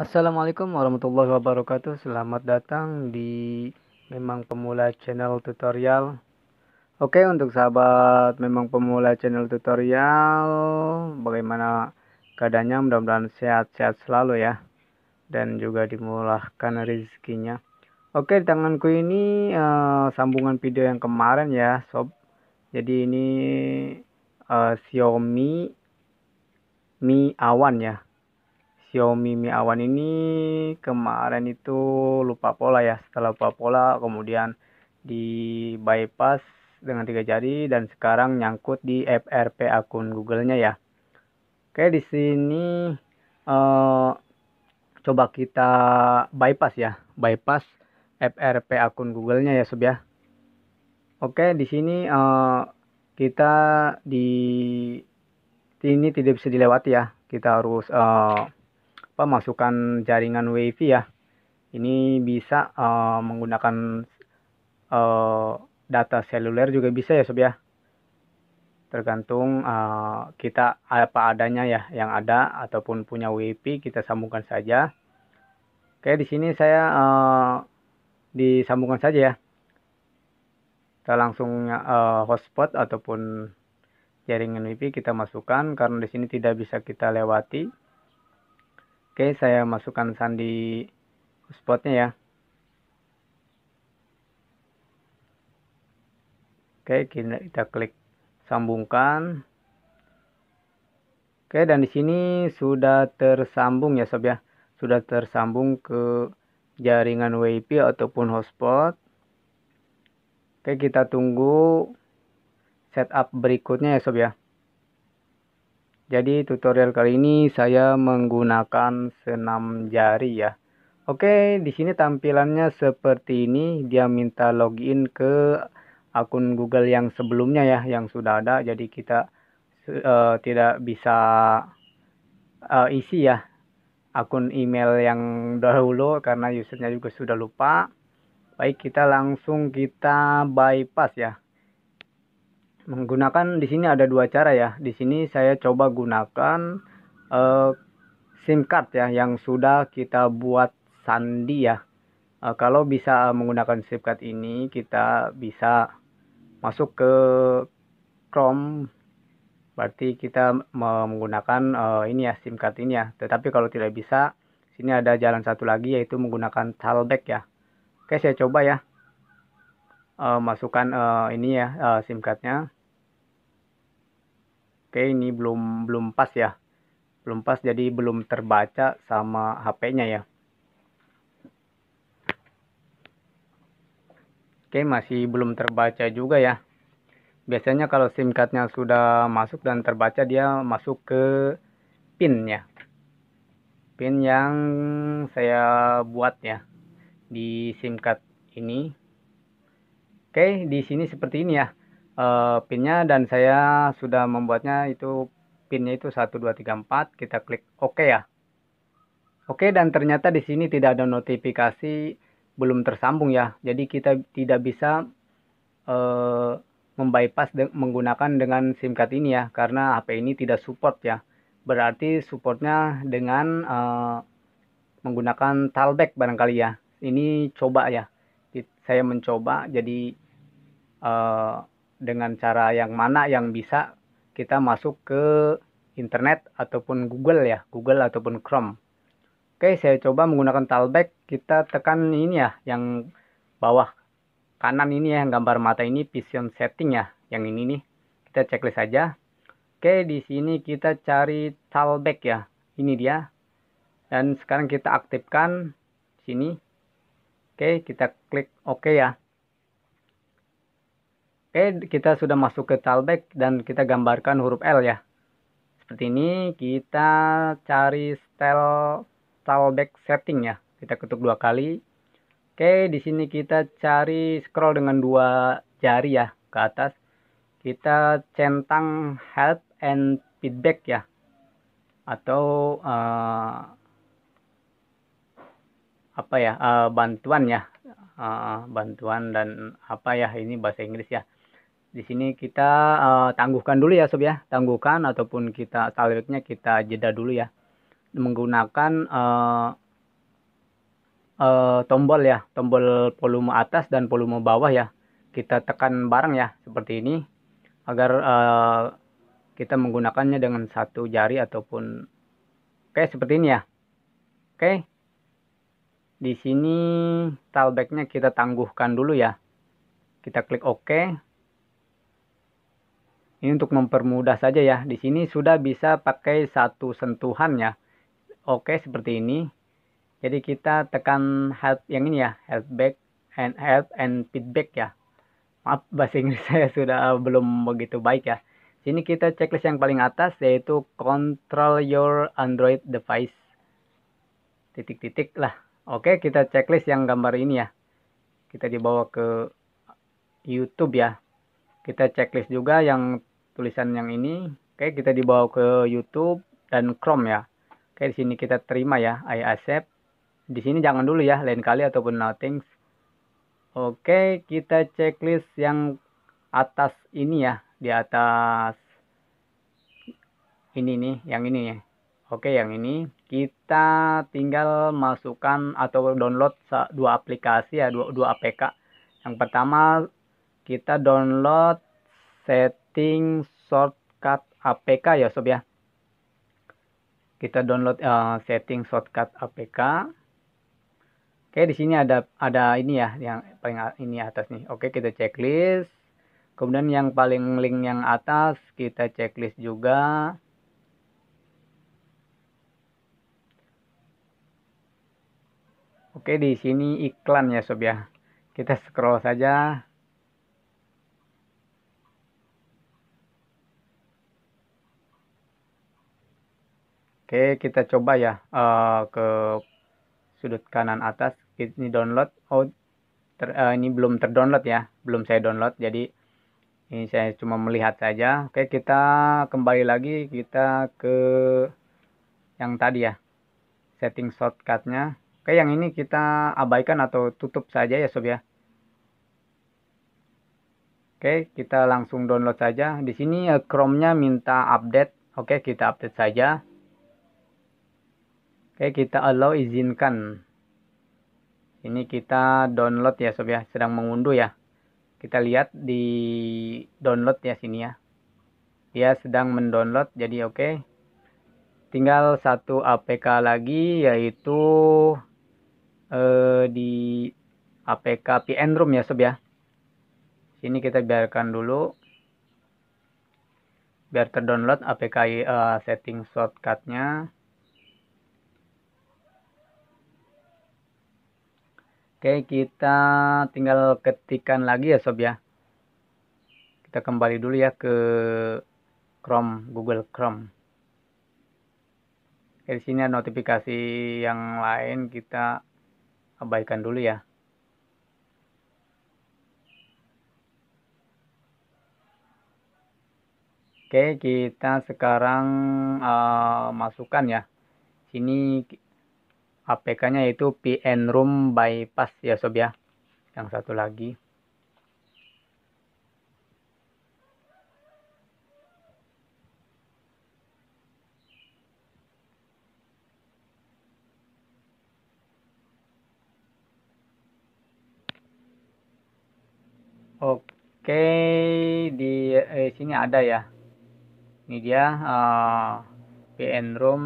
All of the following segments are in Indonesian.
Assalamualaikum warahmatullahi wabarakatuh Selamat datang di Memang Pemula Channel Tutorial Oke untuk sahabat Memang Pemula Channel Tutorial Bagaimana keadaannya mudah-mudahan sehat-sehat selalu ya Dan juga dimulahkan rezekinya Oke di tanganku ini uh, sambungan video yang kemarin ya sob Jadi ini uh, Xiaomi Mi Awan ya Xiaomi Mi Awan ini kemarin itu lupa pola ya setelah lupa pola kemudian di bypass dengan tiga jari dan sekarang nyangkut di FRP akun Google-nya ya. Oke di sini uh, coba kita bypass ya bypass FRP akun Google-nya ya sob ya. Oke di sini uh, kita di sini tidak bisa dilewati ya kita harus uh, apa masukan jaringan wifi ya ini bisa uh, menggunakan uh, data seluler juga bisa ya sob ya tergantung uh, kita apa adanya ya yang ada ataupun punya wifi kita sambungkan saja oke di sini saya uh, disambungkan saja ya kita langsung uh, hotspot ataupun jaringan wifi kita masukkan karena di sini tidak bisa kita lewati Oke, saya masukkan sandi spotnya ya. Oke, kita, kita klik sambungkan. Oke, dan di sini sudah tersambung ya sob ya. Sudah tersambung ke jaringan WIP ataupun hotspot. Oke, kita tunggu setup berikutnya ya sob ya. Jadi tutorial kali ini saya menggunakan senam jari ya. Oke, di sini tampilannya seperti ini. Dia minta login ke akun Google yang sebelumnya ya, yang sudah ada. Jadi kita uh, tidak bisa uh, isi ya akun email yang dahulu karena usernya juga sudah lupa. Baik, kita langsung kita bypass ya menggunakan di sini ada dua cara ya. Di sini saya coba gunakan uh, SIM card ya yang sudah kita buat sandi ya. Uh, kalau bisa eh, menggunakan SIM card ini kita bisa masuk ke Chrome berarti kita menggunakan uh, ini ya SIM card ini ya. Tetapi kalau tidak bisa sini ada jalan satu lagi yaitu menggunakan talback ya. Oke, saya coba ya uh, masukkan uh, ini ya uh, SIM cardnya oke ini belum belum pas ya belum pas jadi belum terbaca sama HP-nya ya oke masih belum terbaca juga ya biasanya kalau SIM cardnya sudah masuk dan terbaca dia masuk ke pin ya pin yang saya buat ya di SIM card ini Oke, di sini seperti ini ya uh, pinnya dan saya sudah membuatnya itu pinnya itu 1 2 3 4 kita klik oke OK ya. Oke dan ternyata di sini tidak ada notifikasi belum tersambung ya. Jadi kita tidak bisa uh, membypass de menggunakan dengan SIM card ini ya karena HP ini tidak support ya. Berarti supportnya dengan uh, menggunakan talback barangkali ya. Ini coba ya. Saya mencoba jadi Eh, dengan cara yang mana yang bisa kita masuk ke internet ataupun Google ya, Google ataupun Chrome. Oke, saya coba menggunakan talback, kita tekan ini ya, yang bawah kanan ini ya, yang gambar mata ini vision setting ya, yang ini nih. Kita checklist aja. Oke, di sini kita cari talback ya. Ini dia. Dan sekarang kita aktifkan sini. Oke, kita klik oke OK ya. Oke, kita sudah masuk ke talbek dan kita gambarkan huruf L ya. Seperti ini, kita cari style talbek setting ya. Kita ketuk dua kali. Oke, di sini kita cari scroll dengan dua jari ya ke atas. Kita centang help and feedback ya. Atau uh, apa ya, uh, bantuan ya. Uh, bantuan dan apa ya, ini bahasa Inggris ya di sini kita uh, tangguhkan dulu ya sob ya tangguhkan ataupun kita talwiknya kita jeda dulu ya menggunakan uh, uh, tombol ya tombol volume atas dan volume bawah ya kita tekan bareng ya seperti ini agar uh, kita menggunakannya dengan satu jari ataupun oke okay, seperti ini ya oke okay. di sini talbacknya kita tangguhkan dulu ya kita klik oke okay ini untuk mempermudah saja ya di sini sudah bisa pakai satu sentuhan ya oke seperti ini jadi kita tekan help yang ini ya help back and help and feedback ya maaf bahasa Inggris saya sudah belum begitu baik ya sini kita checklist yang paling atas yaitu control your android device titik-titik lah oke kita checklist yang gambar ini ya kita dibawa ke YouTube ya. Kita checklist juga yang tulisan yang ini oke kita dibawa ke YouTube dan Chrome ya oke di sini kita terima ya I accept di sini jangan dulu ya lain kali ataupun nothing oke kita checklist yang atas ini ya di atas ini nih yang ini ya oke yang ini kita tinggal masukkan atau download dua aplikasi ya dua, dua APK yang pertama kita download set setting shortcut APK ya sob ya. Kita download uh, setting shortcut APK. Oke, di sini ada ada ini ya yang paling ini atas nih. Oke, kita checklist. Kemudian yang paling link yang atas kita checklist juga. Oke, di sini iklan ya sob ya. Kita scroll saja. Oke, kita coba ya uh, ke sudut kanan atas. Ini download. Oh, ter, uh, ini belum terdownload ya, belum saya download. Jadi ini saya cuma melihat saja. Oke, kita kembali lagi kita ke yang tadi ya, setting shortcutnya. Oke, yang ini kita abaikan atau tutup saja ya sob ya. Oke, kita langsung download saja. Di sini eh, Chrome-nya minta update. Oke, kita update saja. Oke, kita allow izinkan. Ini kita download ya sob ya, sedang mengunduh ya. Kita lihat di download ya sini ya. Dia sedang mendownload jadi oke. Okay. Tinggal satu APK lagi yaitu eh, di APK PN Room ya sob ya. Sini kita biarkan dulu biar terdownload APK uh, eh, setting shortcutnya Oke, kita tinggal ketikan lagi ya sob ya. Kita kembali dulu ya ke Chrome, Google Chrome. Oke, di sini ada notifikasi yang lain kita abaikan dulu ya. Oke, kita sekarang uh, masukkan ya. Sini APK-nya yaitu PN Room Bypass ya sob ya. Yang satu lagi. Oke, di eh, sini ada ya. Ini dia uh, eh, PN Room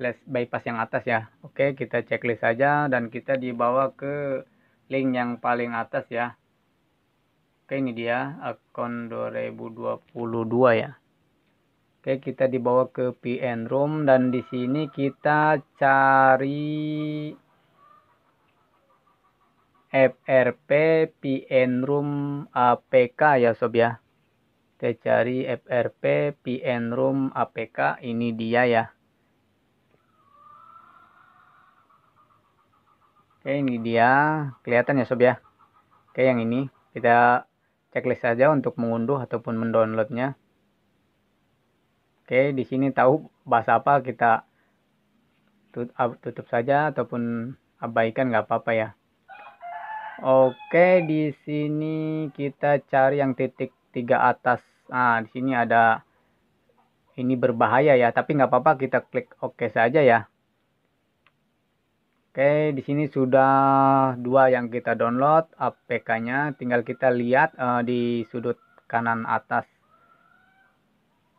bypass yang atas ya oke kita checklist saja dan kita dibawa ke link yang paling atas ya oke ini dia akun 2022 ya oke kita dibawa ke PN room dan di sini kita cari FRP PN room APK ya sob ya kita cari FRP PN room APK ini dia ya Oke, ini dia. Kelihatan ya, Sob ya. Oke, yang ini kita checklist saja untuk mengunduh ataupun mendownloadnya. Oke, di sini tahu bahasa apa kita tutup saja ataupun abaikan nggak apa-apa ya. Oke, di sini kita cari yang titik tiga atas. Nah, di sini ada ini berbahaya ya, tapi nggak apa-apa kita klik OK saja ya. Oke, di sini sudah dua yang kita download APK-nya. Tinggal kita lihat uh, di sudut kanan atas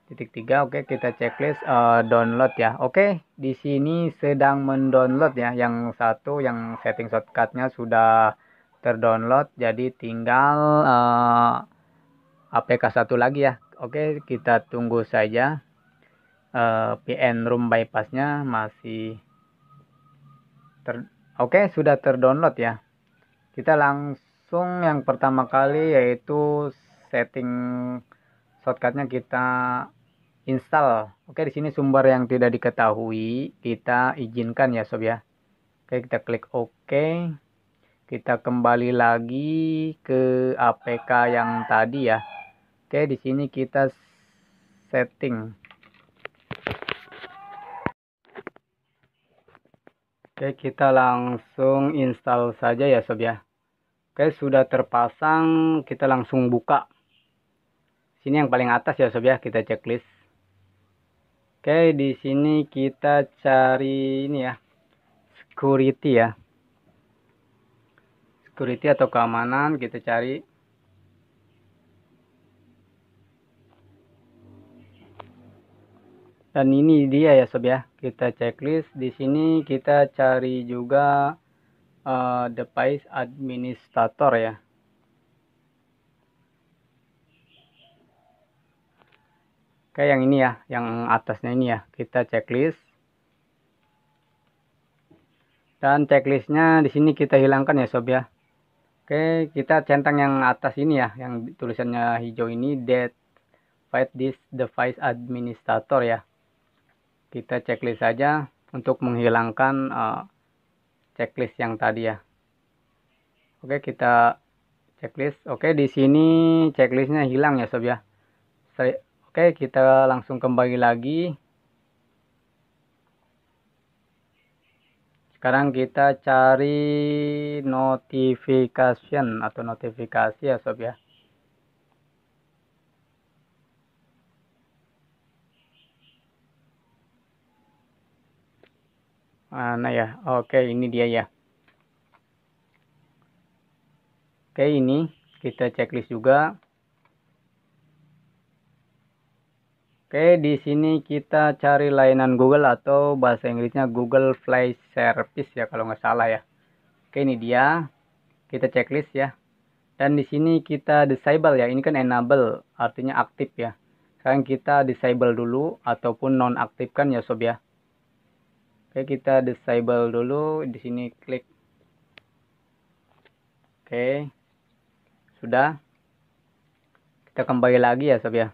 titik tiga. Oke, kita checklist uh, download ya. Oke, di sini sedang mendownload ya. Yang satu, yang setting shortcutnya sudah terdownload. Jadi tinggal uh, eh, APK satu lagi ya. Oke, kita tunggu saja. Uh, PN room bypassnya masih Oke, okay, sudah terdownload ya. Kita langsung yang pertama kali yaitu setting shortcutnya kita install. Oke, di sini sumber yang tidak diketahui kita izinkan ya sob ya. Oke, kita klik OK. Kita kembali lagi ke APK yang tadi ya. Oke, di sini kita setting. Oke, kita langsung install saja ya sob ya. Oke, sudah terpasang, kita langsung buka. Sini yang paling atas ya sob ya, kita checklist. Oke, di sini kita cari ini ya. Security ya. Security atau keamanan kita cari. dan ini dia ya sob ya kita checklist di sini kita cari juga uh, device administrator ya oke yang ini ya yang atasnya ini ya kita checklist dan checklistnya di sini kita hilangkan ya sob ya oke kita centang yang atas ini ya yang tulisannya hijau ini dead fight this device administrator ya kita checklist saja untuk menghilangkan uh, checklist yang tadi ya oke kita checklist oke di sini checklistnya hilang ya sob ya oke kita langsung kembali lagi sekarang kita cari notification atau notifikasi ya sob ya Mana ya? Oke, ini dia ya. Oke, ini kita checklist juga. Oke, di sini kita cari layanan Google atau bahasa Inggrisnya Google Fly Service ya kalau nggak salah ya. Oke, ini dia. Kita checklist ya. Dan di sini kita disable ya. Ini kan enable, artinya aktif ya. Sekarang kita disable dulu ataupun nonaktifkan ya sob ya. Oke, kita disable dulu di sini klik. Oke. Sudah. Kita kembali lagi ya, Sob ya.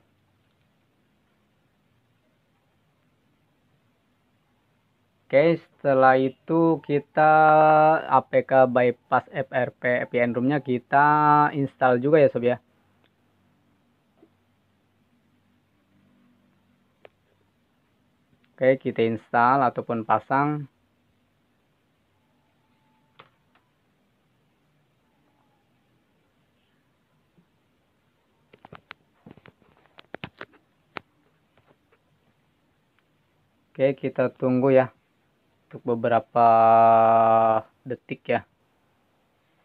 Oke, setelah itu kita APK bypass FRP room-nya kita install juga ya, Sob ya. Oke, kita install ataupun pasang. Oke, kita tunggu ya untuk beberapa detik ya.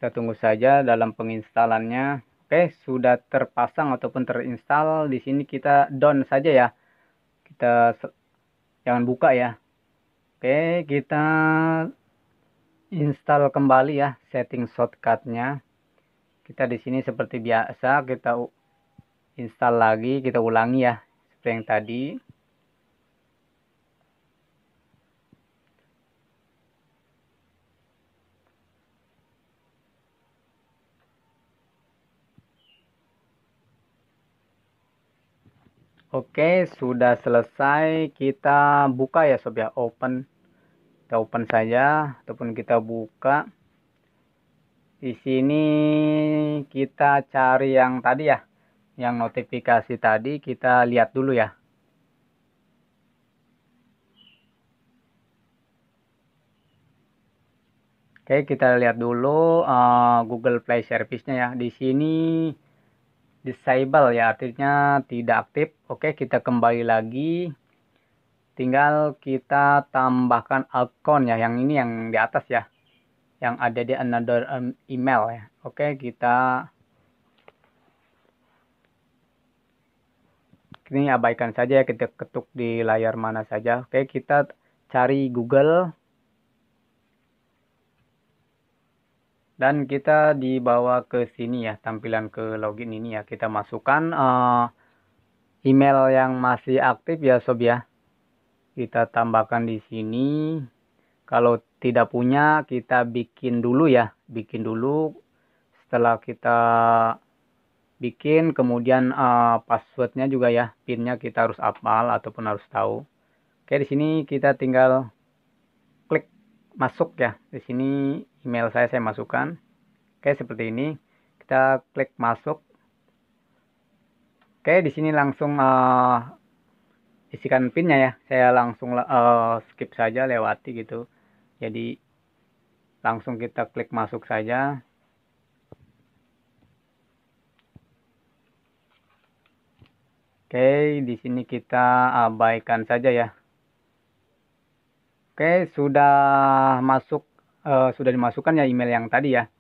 Kita tunggu saja dalam penginstalannya. Oke, sudah terpasang ataupun terinstall. Di sini kita down saja ya. Kita jangan buka ya oke kita install kembali ya setting shortcutnya kita di sini seperti biasa kita install lagi kita ulangi ya seperti yang tadi Oke, sudah selesai. Kita buka ya sob ya, open. Kita open saja ataupun kita buka. Di sini kita cari yang tadi ya, yang notifikasi tadi kita lihat dulu ya. Oke, kita lihat dulu uh, Google Play Service-nya ya. Di sini disable ya artinya tidak aktif oke kita kembali lagi tinggal kita tambahkan account ya yang ini yang di atas ya yang ada di another email ya oke kita ini abaikan saja ya kita ketuk di layar mana saja oke kita cari Google Dan kita dibawa ke sini ya, tampilan ke login ini ya. Kita masukkan uh, email yang masih aktif ya sob ya. Kita tambahkan di sini. Kalau tidak punya, kita bikin dulu ya. Bikin dulu. Setelah kita bikin, kemudian uh, passwordnya juga ya. Pinnya kita harus apal ataupun harus tahu. Oke, di sini kita tinggal klik masuk ya. Di sini email saya saya masukkan oke seperti ini kita klik masuk oke di sini langsung uh, isikan pinnya ya saya langsung uh, skip saja lewati gitu jadi langsung kita klik masuk saja Oke, di sini kita abaikan saja ya. Oke, sudah masuk uh, sudah dimasukkan ya email yang tadi ya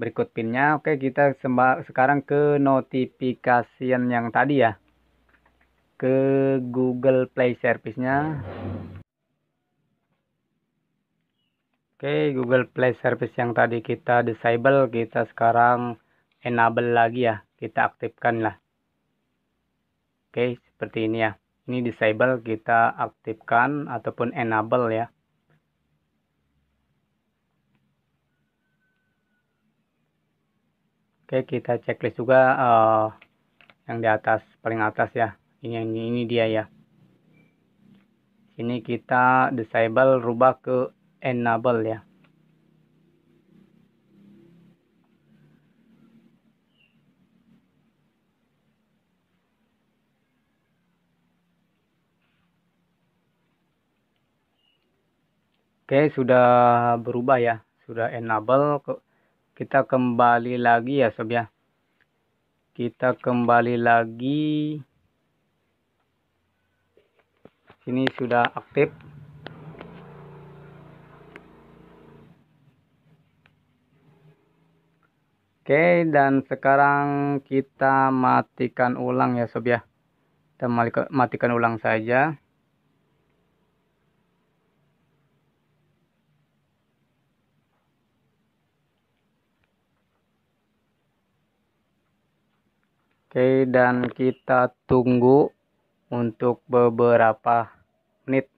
berikut pinnya oke kita sekarang ke notifikasi yang tadi ya ke Google Play Service-nya Oke, Google Play Service yang tadi kita disable, kita sekarang enable lagi ya. Kita aktifkan lah. Oke, seperti ini ya. Ini disable, kita aktifkan ataupun enable ya. Oke, kita checklist juga uh, yang di atas, paling atas ya. Ini ini, ini dia ya. Ini kita disable rubah ke enable ya. Oke, sudah berubah ya. Sudah enable ke kita kembali lagi ya sob ya kita kembali lagi ini sudah aktif oke dan sekarang kita matikan ulang ya sob ya kita matikan ulang saja Oke, dan kita tunggu untuk beberapa menit.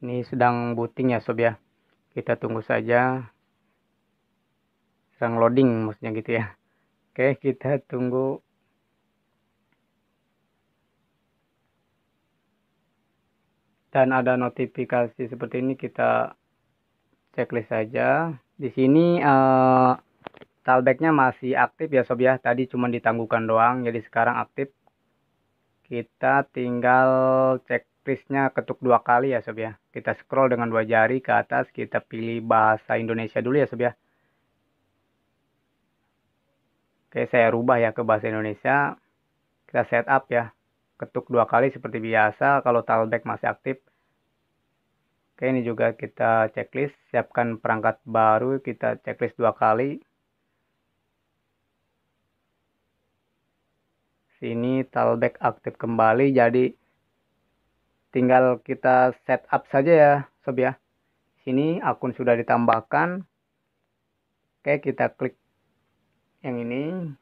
Ini sedang booting ya sob ya. Kita tunggu saja. Sedang loading maksudnya gitu ya. Oke, kita tunggu dan ada notifikasi seperti ini kita checklist saja di sini uh, eh, talbacknya masih aktif ya sob ya tadi cuma ditangguhkan doang jadi sekarang aktif kita tinggal cek Krisnya ketuk dua kali ya sob ya. Kita scroll dengan dua jari ke atas, kita pilih bahasa Indonesia dulu ya sob ya. Oke, saya rubah ya ke bahasa Indonesia. Kita setup ya. Ketuk dua kali seperti biasa kalau talback masih aktif. Oke, ini juga kita checklist, siapkan perangkat baru, kita checklist dua kali. sini talback aktif kembali jadi tinggal kita setup saja ya sob ya sini akun sudah ditambahkan oke kita klik yang ini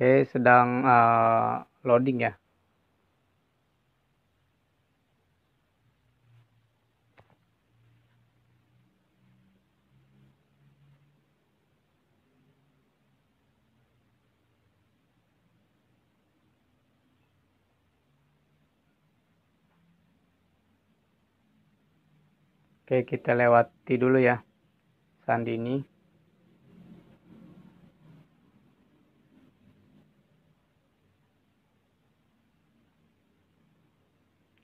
Oke, sedang uh, loading ya. Oke, kita lewati dulu ya sandi ini.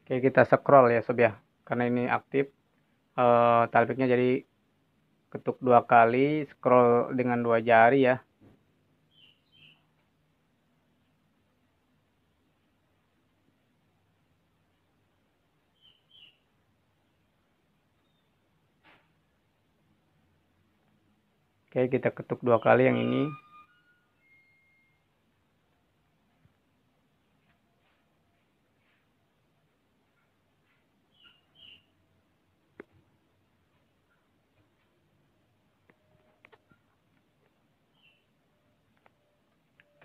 Oke, kita scroll ya sob ya. Karena ini aktif uh, eh, talpiknya jadi ketuk dua kali, scroll dengan dua jari ya. Oke, kita ketuk dua kali yang ini.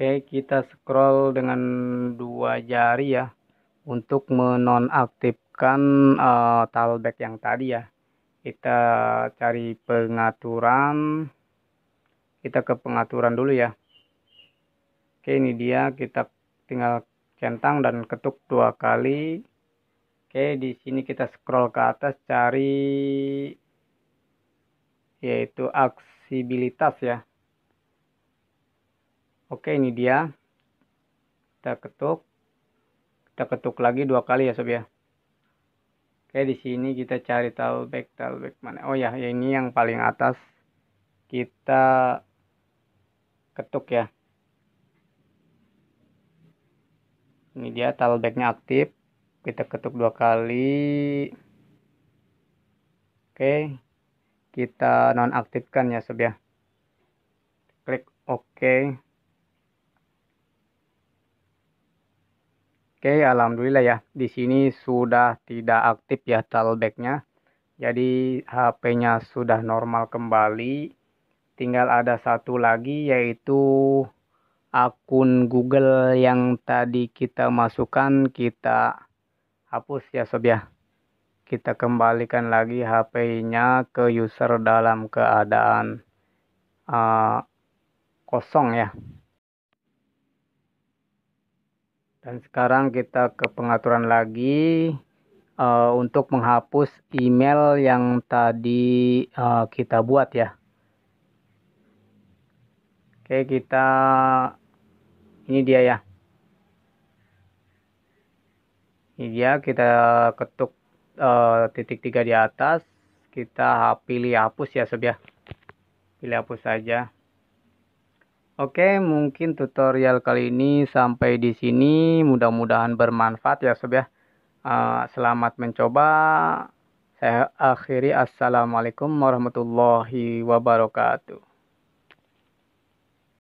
Oke, kita scroll dengan dua jari ya untuk menonaktifkan uh, eh, talback yang tadi ya. Kita cari pengaturan. Kita ke pengaturan dulu ya. Oke, ini dia kita tinggal centang dan ketuk dua kali. Oke, di sini kita scroll ke atas cari yaitu aksibilitas ya. Oke, ini dia. Kita ketuk. Kita ketuk lagi dua kali ya, sob ya. Oke, di sini kita cari tailback, tailback mana? Oh ya, ya ini yang paling atas. Kita ketuk ya. Ini dia nya aktif. Kita ketuk dua kali. Oke. Kita nonaktifkan ya, sob ya. Klik oke. OK. Oke, alhamdulillah ya. Di sini sudah tidak aktif ya talbacknya. Jadi HP-nya sudah normal kembali. Tinggal ada satu lagi yaitu akun Google yang tadi kita masukkan kita hapus ya sob ya. Kita kembalikan lagi HP-nya ke user dalam keadaan uh, kosong ya. Dan sekarang kita ke pengaturan lagi uh, untuk menghapus email yang tadi uh, kita buat ya. Oke, kita ini dia ya. Ini dia kita ketuk uh, titik tiga di atas, kita pilih hapus ya sob ya. Pilih hapus saja. Oke, mungkin tutorial kali ini sampai di sini. Mudah-mudahan bermanfaat ya sob ya. Eh, selamat mencoba. Saya akhiri. Assalamualaikum warahmatullahi wabarakatuh.